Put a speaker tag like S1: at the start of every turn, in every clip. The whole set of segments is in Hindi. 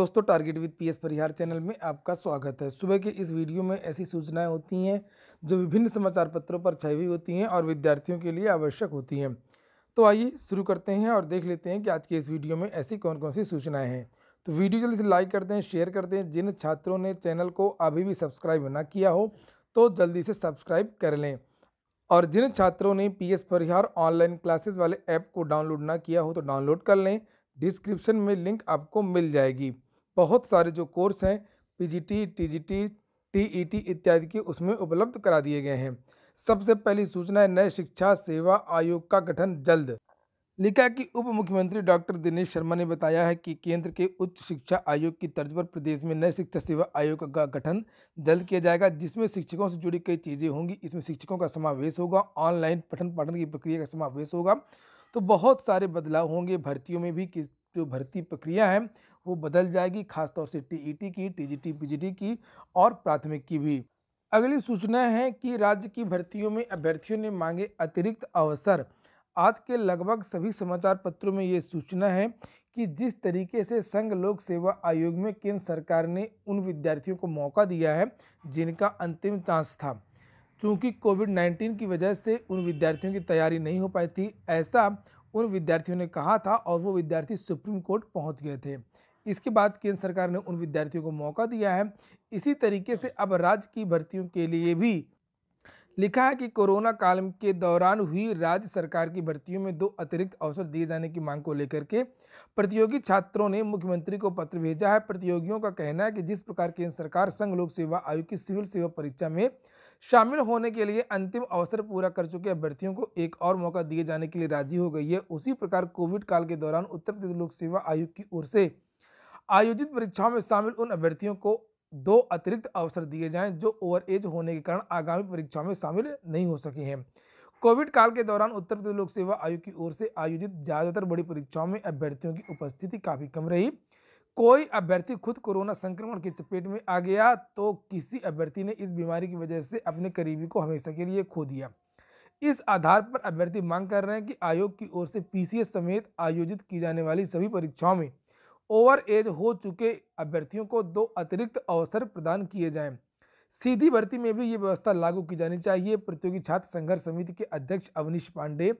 S1: दोस्तों target with P S Parihar channel में आपका स्वागत है सुबह के इस वीडियो में ऐसी सूचनाएं होती हैं जो विभिन्न समाचार पत्रों पर छाई हुई होती हैं और विद्यार्थियों के लिए आवश्यक होती हैं तो आइए शुरू करते हैं और देख लेते हैं कि आज के इस वीडियो में ऐसी कौन कौन सी सूचनाएँ हैं तो वीडियो जल्दी से लाइक कर दें शेयर कर दें जिन छात्रों ने चैनल को अभी भी सब्सक्राइब ना किया हो तो जल्दी से सब्सक्राइब कर लें और जिन छात्रों ने P S Parihar online classes वाले ऐप को डाउनलोड ना किया हो तो डाउनलोड कर लें डिस्क्रिप्शन में लिंक आपको मिल जाएगी बहुत सारे जो कोर्स हैं पीजीटी, टीजीटी, टीईटी इत्यादि के उसमें उपलब्ध करा दिए गए हैं सबसे पहली सूचना है नए शिक्षा सेवा आयोग का गठन जल्द लिखा कि उप मुख्यमंत्री डॉक्टर दिनेश शर्मा ने बताया है कि केंद्र के उच्च शिक्षा आयोग की तर्ज पर प्रदेश में नए शिक्षा सेवा आयोग का गठन जल्द किया जाएगा जिसमें शिक्षकों से जुड़ी कई चीज़ें होंगी इसमें शिक्षकों का समावेश होगा ऑनलाइन पठन पाठन की प्रक्रिया का समावेश होगा तो बहुत सारे बदलाव होंगे भर्तियों में भी किस जो भर्ती प्रक्रिया है वो बदल जाएगी खासतौर से टीईटी की टीजीटी पीजीटी की और प्राथमिक की भी अगली सूचना है कि राज्य की भर्तियों में अभ्यर्थियों ने मांगे अतिरिक्त अवसर आज के लगभग सभी समाचार पत्रों में ये सूचना है कि जिस तरीके से संघ लोक सेवा आयोग में केंद्र सरकार ने उन विद्यार्थियों को मौका दिया है जिनका अंतिम चांस था चूँकि कोविड 19 की वजह से उन विद्यार्थियों की तैयारी नहीं हो पाई थी ऐसा उन विद्यार्थियों ने कहा था और वो विद्यार्थी सुप्रीम कोर्ट पहुंच गए थे इसके बाद केंद्र सरकार ने उन विद्यार्थियों को मौका दिया है इसी तरीके से अब राज्य की भर्तियों के लिए भी लिखा है कि कोरोना काल के दौरान हुई राज्य सरकार की भर्तियों में दो अतिरिक्त अवसर दिए जाने की मांग को लेकर के प्रतियोगी छात्रों ने मुख्यमंत्री को पत्र भेजा है प्रतियोगियों का कहना है कि जिस प्रकार केंद्र सरकार संघ लोक सेवा आयोग की सिविल सेवा परीक्षा में शामिल होने के लिए अंतिम अवसर पूरा कर चुके अभ्यर्थियों को एक और मौका दिए जाने के लिए राजी हो गई है उसी प्रकार कोविड काल के दौरान उत्तर प्रदेश लोक सेवा आयोग की ओर से आयोजित परीक्षाओं में शामिल उन अभ्यर्थियों को दो अतिरिक्त अवसर दिए जाएं जो ओवर एज होने के कारण आगामी परीक्षाओं में शामिल नहीं हो सके हैं कोविड काल के दौरान उत्तर प्रदेश लोक सेवा आयोग की ओर से आयोजित ज़्यादातर बड़ी परीक्षाओं में अभ्यर्थियों की उपस्थिति काफ़ी कम रही कोई अभ्यर्थी खुद कोरोना संक्रमण की चपेट में आ गया तो किसी अभ्यर्थी ने इस बीमारी की वजह से अपने करीबी को हमेशा के लिए खो दिया इस आधार पर अभ्यर्थी मांग कर रहे हैं कि आयोग की ओर से पीसीएस समेत आयोजित की जाने वाली सभी परीक्षाओं में ओवर एज हो चुके अभ्यर्थियों को दो अतिरिक्त अवसर प्रदान किए जाएं सीधी भर्ती में भी ये व्यवस्था लागू की जानी चाहिए प्रतियोगी छात्र संघर्ष समिति के अध्यक्ष अवनीश पांडे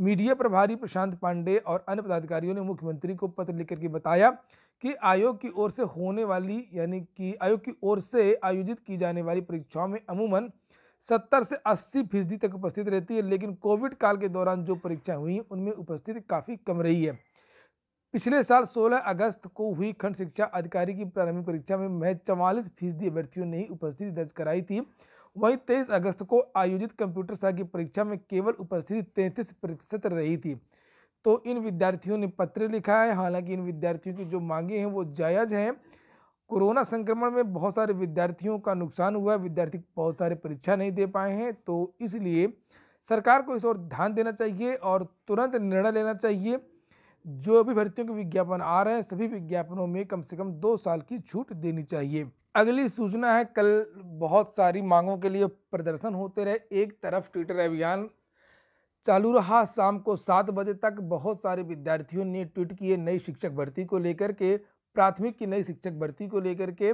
S1: मीडिया प्रभारी प्रशांत पांडे और अन्य पदाधिकारियों ने मुख्यमंत्री को पत्र लिखकर के बताया कि आयोग की ओर से होने वाली यानी कि आयोग की ओर से आयोजित की जाने वाली परीक्षाओं में अमूमन 70 से 80 फीसदी तक उपस्थित रहती है लेकिन कोविड काल के दौरान जो परीक्षाएं हुई उनमें उपस्थिति काफ़ी कम रही है पिछले साल 16 अगस्त को हुई खंड शिक्षा अधिकारी की प्रारंभिक परीक्षा में महज चवालीस फीसदी अभ्यर्थियों ने ही उपस्थिति दर्ज कराई थी वहीं 23 अगस्त को आयोजित कंप्यूटर शाह की परीक्षा में केवल उपस्थिति तैंतीस प्रतिशत रही थी तो इन विद्यार्थियों ने पत्र लिखा है हालांकि इन विद्यार्थियों की जो मांगे हैं वो जायज़ हैं कोरोना संक्रमण में बहुत सारे विद्यार्थियों का नुकसान हुआ है विद्यार्थी बहुत सारे परीक्षा नहीं दे पाए हैं तो इसलिए सरकार को इस ओर ध्यान देना चाहिए और तुरंत निर्णय लेना चाहिए जो भी भर्तियों के विज्ञापन आ रहे हैं सभी विज्ञापनों में कम से कम दो साल की छूट देनी चाहिए अगली सूचना है कल बहुत सारी मांगों के लिए प्रदर्शन होते रहे एक तरफ ट्विटर अभियान चालू रहा शाम को सात बजे तक बहुत सारे विद्यार्थियों ने ट्वीट किए नई शिक्षक भर्ती को लेकर के प्राथमिक की नई शिक्षक भर्ती को लेकर के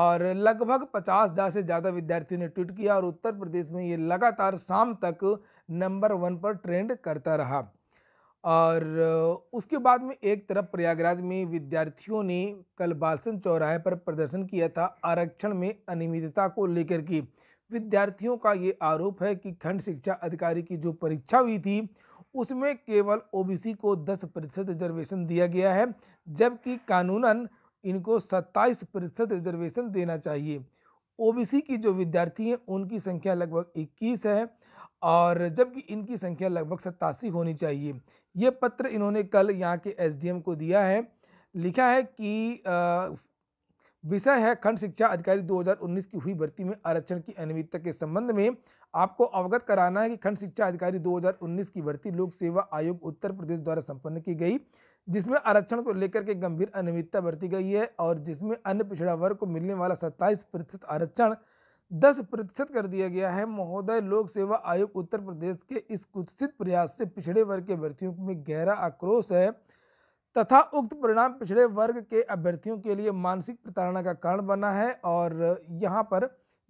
S1: और लगभग पचास हज़ार से ज़्यादा विद्यार्थियों ने ट्वीट किया और उत्तर प्रदेश में ये लगातार शाम तक नंबर वन पर ट्रेंड करता रहा और उसके बाद में एक तरफ प्रयागराज में विद्यार्थियों ने कल बालसन चौराहे पर प्रदर्शन किया था आरक्षण में अनियमितता को लेकर की विद्यार्थियों का ये आरोप है कि खंड शिक्षा अधिकारी की जो परीक्षा हुई थी उसमें केवल ओबीसी को 10 प्रतिशत रिजर्वेशन दिया गया है जबकि कानूनन इनको 27 प्रतिशत रिजर्वेशन देना चाहिए ओबीसी की जो विद्यार्थी हैं उनकी संख्या लगभग 21 है और जबकि इनकी संख्या लगभग सत्तासी होनी चाहिए ये पत्र इन्होंने कल यहाँ के एस को दिया है लिखा है कि विषय है खंड शिक्षा अधिकारी 2019 की हुई भर्ती में आरक्षण की अनियमितता के संबंध में आपको अवगत कराना है कि खंड शिक्षा अधिकारी 2019 की भर्ती लोक सेवा आयोग उत्तर प्रदेश द्वारा संपन्न की गई जिसमें आरक्षण को लेकर के गंभीर अनियमितता बरती गई है और जिसमें अन्य पिछड़ा वर्ग को मिलने वाला सत्ताईस प्रतिशत आरक्षण दस प्रतिशत कर दिया गया है महोदय लोक सेवा आयोग उत्तर प्रदेश के इस कुत्सित प्रयास से पिछड़े वर्ग के भर्तियों में गहरा आक्रोश है तथा उक्त परिणाम पिछड़े वर्ग के अभ्यर्थियों के लिए मानसिक प्रताड़ना का कारण बना है और यहाँ पर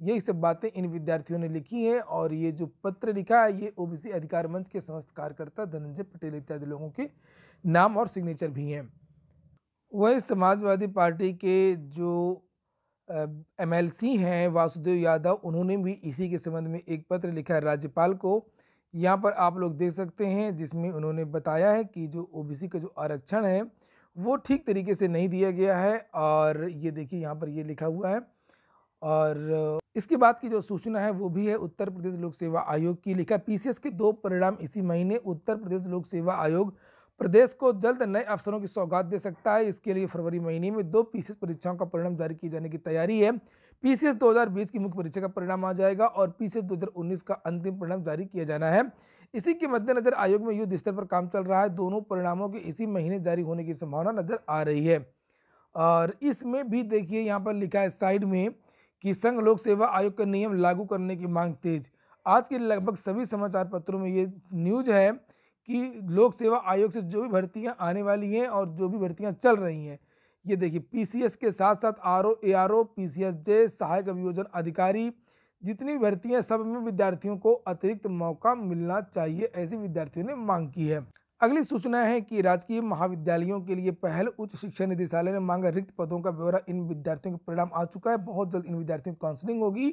S1: यही सब बातें इन विद्यार्थियों ने लिखी हैं और ये जो पत्र लिखा है ये ओबीसी अधिकार मंच के समस्त कार्यकर्ता धनंजय पटेल इत्यादि लोगों के नाम और सिग्नेचर भी हैं वही समाजवादी पार्टी के जो एमएलसी हैं वासुदेव यादव उन्होंने भी इसी के संबंध में एक पत्र लिखा है राज्यपाल को यहाँ पर आप लोग देख सकते हैं जिसमें उन्होंने बताया है कि जो ओबीसी का जो आरक्षण है वो ठीक तरीके से नहीं दिया गया है और ये देखिए यहाँ पर ये लिखा हुआ है और इसके बाद की जो सूचना है वो भी है उत्तर प्रदेश लोक सेवा आयोग की लिखा पीसीएस के दो परिणाम इसी महीने उत्तर प्रदेश लोक सेवा आयोग प्रदेश को जल्द नए अफसरों की सौगात दे सकता है इसके लिए फरवरी महीने में दो पी परीक्षाओं का परिणाम जारी किए जाने की तैयारी है पीसीएस 2020 की मुख्य परीक्षा का परिणाम आ जाएगा और पीसीएस 2019 का अंतिम परिणाम जारी किया जाना है इसी के मद्देनजर आयोग में युद्ध स्तर पर काम चल रहा है दोनों परिणामों के इसी महीने जारी होने की संभावना नज़र आ रही है और इसमें भी देखिए यहाँ पर लिखा है साइड में कि संघ लोक सेवा आयोग का नियम लागू करने की मांग तेज आज के लगभग सभी समाचार पत्रों में ये न्यूज है कि लोक सेवा आयोग से जो भी भर्तियाँ आने वाली हैं और जो भी भर्तियाँ चल रही हैं ये देखिए पीसीएस के साथ साथ R O A R O P J सहायक अभियोजन अधिकारी जितनी भर्ती हैं सब में विद्यार्थियों को अतिरिक्त मौका मिलना चाहिए ऐसी विद्यार्थियों ने मांग की है अगली सूचना है कि राजकीय महाविद्यालयों के लिए पहल उच्च शिक्षा निदेशालय ने मांगा रिक्त पदों का ब्यौरा इन विद्यार्थियों के परिणाम आ चुका है बहुत जल्द इन विद्यार्थियों की काउंसलिंग होगी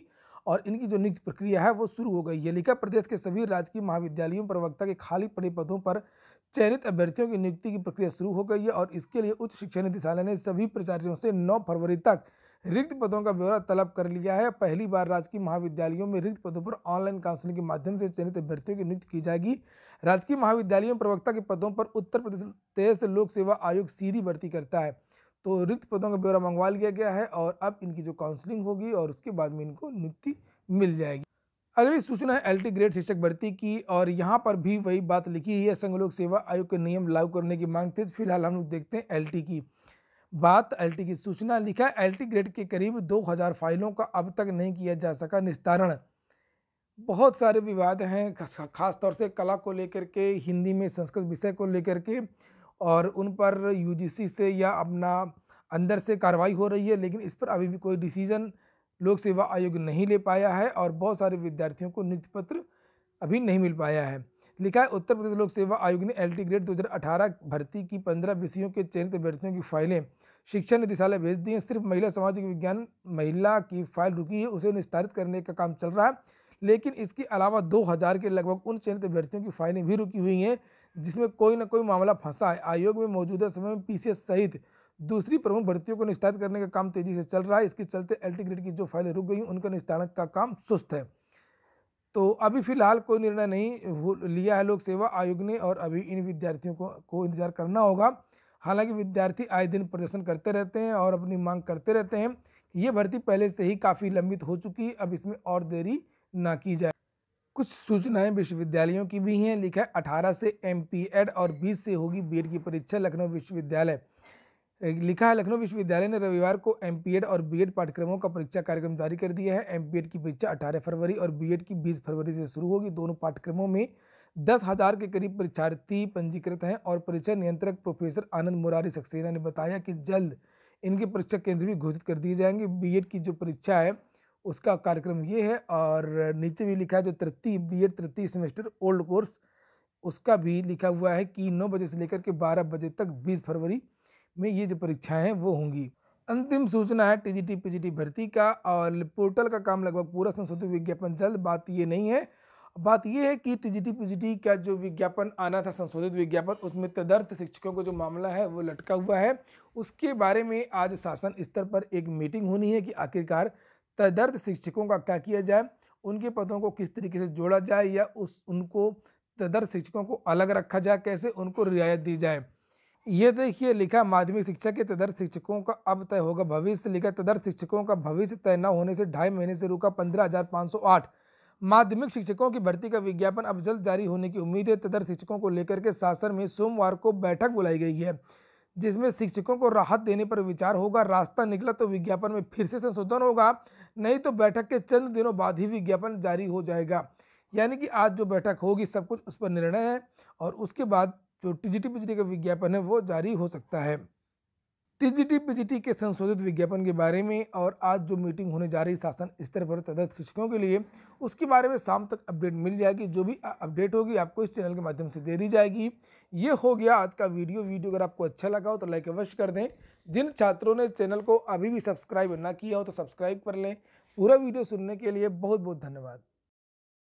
S1: और इनकी जो नियुक्ति प्रक्रिया है वो शुरू हो गई है लिखा प्रदेश के सभी राजकीय महाविद्यालयों प्रवक्ता के खाली पड़े पदों पर चयनित अभ्यर्थियों की नियुक्ति की प्रक्रिया शुरू हो गई है और इसके लिए उच्च शिक्षा निदेशालय ने सभी प्राचार्यों से 9 फरवरी तक रिक्त पदों का ब्यौरा तलब कर लिया है पहली बार राजकीय महाविद्यालयों में रिक्त पदों पर ऑनलाइन काउंसलिंग के माध्यम से चयनित अभ्यर्थियों की नियुक्ति की जाएगी राजकीय महाविद्यालयों में प्रवक्ता के पदों पर उत्तर प्रदेश लोक सेवा आयोग सीधी भर्ती करता है तो रिक्त पदों का ब्यौरा मंगवा लिया गया है और अब इनकी जो काउंसलिंग होगी और उसके बाद में इनको नियुक्ति मिल जाएगी अगली सूचना है एलटी ग्रेड शिक्षक भर्ती की और यहाँ पर भी वही बात लिखी है संघ लोक सेवा आयोग के नियम लागू करने की मांग थी फिलहाल हम लोग देखते हैं एलटी की बात एलटी की सूचना लिखा एलटी ग्रेड के करीब 2000 फाइलों का अब तक नहीं किया जा सका निस्तारण बहुत सारे विवाद हैं खास तौर से कला को लेकर के हिंदी में संस्कृत विषय को लेकर के और उन पर यू से या अपना अंदर से कार्रवाई हो रही है लेकिन इस पर अभी भी कोई डिसीज़न लोक सेवा आयोग नहीं ले पाया है और बहुत सारे विद्यार्थियों को नियुक्ति पत्र अभी नहीं मिल पाया है लिखा है उत्तर प्रदेश लोक सेवा आयोग ने एल ग्रेड अठारह भर्ती की पंद्रह विषयों के चयनित अभ्यर्थियों की फाइलें शिक्षा निदेशालय भेज दी हैं सिर्फ महिला सामाजिक विज्ञान महिला की फाइल रुकी है उसे निस्तारित करने का काम चल रहा है लेकिन इसके अलावा 2000 के लगभग उन चयनित अभ्यर्थियों की फाइलें भी रुकी हुई हैं जिसमें कोई ना कोई मामला फंसा है आयोग में मौजूदा समय में पीसीएस सहित दूसरी प्रमुख भर्तियों को निस्तारित करने का काम तेजी से चल रहा है इसके चलते एल ग्रेड की जो फाइलें रुक गई उनका निस्तारण का काम सुस्त है तो अभी फिलहाल कोई निर्णय नहीं लिया है लोक सेवा आयोग ने और अभी इन विद्यार्थियों को को इंतजार करना होगा हालांकि विद्यार्थी आए दिन प्रदर्शन करते रहते हैं और अपनी मांग करते रहते हैं कि ये भर्ती पहले से ही काफ़ी लंबित हो चुकी है अब इसमें और देरी ना की जाए कुछ सूचनाएं विश्वविद्यालयों की भी हैं लिखा है अठारह से एम और बीस से होगी बी की परीक्षा लखनऊ विश्वविद्यालय लिखा है लखनऊ विश्वविद्यालय ने रविवार को एम और बी पाठ्यक्रमों का परीक्षा कार्यक्रम जारी कर दिया है एम की परीक्षा अठारह फरवरी और बी की बीस फरवरी से शुरू होगी दोनों पाठ्यक्रमों में दस हजार के करीब परीक्षार्थी पंजीकृत हैं और परीक्षा नियंत्रक प्रोफेसर आनंद मुरारी सक्सेना ने बताया कि जल्द इनके परीक्षा केंद्र भी घोषित कर दिए जाएंगे बीएड की जो परीक्षा है उसका कार्यक्रम ये है और नीचे भी लिखा है जो तृतीय बीएड तृतीय सेमेस्टर ओल्ड कोर्स उसका भी लिखा हुआ है कि नौ बजे से लेकर के बारह बजे तक बीस फरवरी में ये जो परीक्षाएं हैं वो होंगी अंतिम सूचना है टीजीटी पीजीटी भर्ती का और पोर्टल का काम लगभग पूरा संशोधित विज्ञापन जल्द बात ये नहीं है बात यह है कि टीजीटी पीजीटी का जो विज्ञापन आना था संशोधित विज्ञापन उसमें तदर्थ शिक्षकों का जो मामला है वो लटका हुआ है उसके बारे में आज शासन स्तर पर एक मीटिंग होनी है कि आखिरकार तदर्थ शिक्षकों का क्या किया जाए उनके पदों को किस तरीके से जोड़ा जाए या उस उनको तदर्थ शिक्षकों को अलग रखा जाए कैसे उनको रियायत दी जाए ये देखिए लिखा माध्यमिक शिक्षा के तदर्थ शिक्षकों का अब तय होगा भविष्य लिखा तदर्थ शिक्षकों का भविष्य तय न होने से ढाई महीने से रुका पंद्रह हजार पाँच सौ आठ माध्यमिक शिक्षकों की भर्ती का विज्ञापन अब जल्द जारी होने की उम्मीद है तदर्थ शिक्षकों को लेकर के शासन में सोमवार को बैठक बुलाई गई है जिसमें शिक्षकों को राहत देने पर विचार होगा रास्ता निकला तो विज्ञापन में फिर से संशोधन होगा नहीं तो बैठक के चंद दिनों बाद ही विज्ञापन जारी हो जाएगा यानी कि आज जो बैठक होगी सब कुछ उस पर निर्णय है और उसके बाद जो टीजीटी पीजीटी का विज्ञापन है वो जारी हो सकता है टीजीटी पीजीटी के संशोधित विज्ञापन के बारे में और आज जो मीटिंग होने जा रही शासन स्तर पर तदर्थ शिक्षकों के लिए उसके बारे में शाम तक अपडेट मिल जाएगी जो भी अपडेट होगी आपको इस चैनल के माध्यम से दे दी जाएगी ये हो गया आज का वीडियो वीडियो अगर आपको अच्छा लगा हो तो लाइक अवश्य कर दें जिन छात्रों ने चैनल को अभी भी सब्सक्राइब ना किया हो तो सब्सक्राइब कर लें पूरा वीडियो सुनने के लिए बहुत बहुत धन्यवाद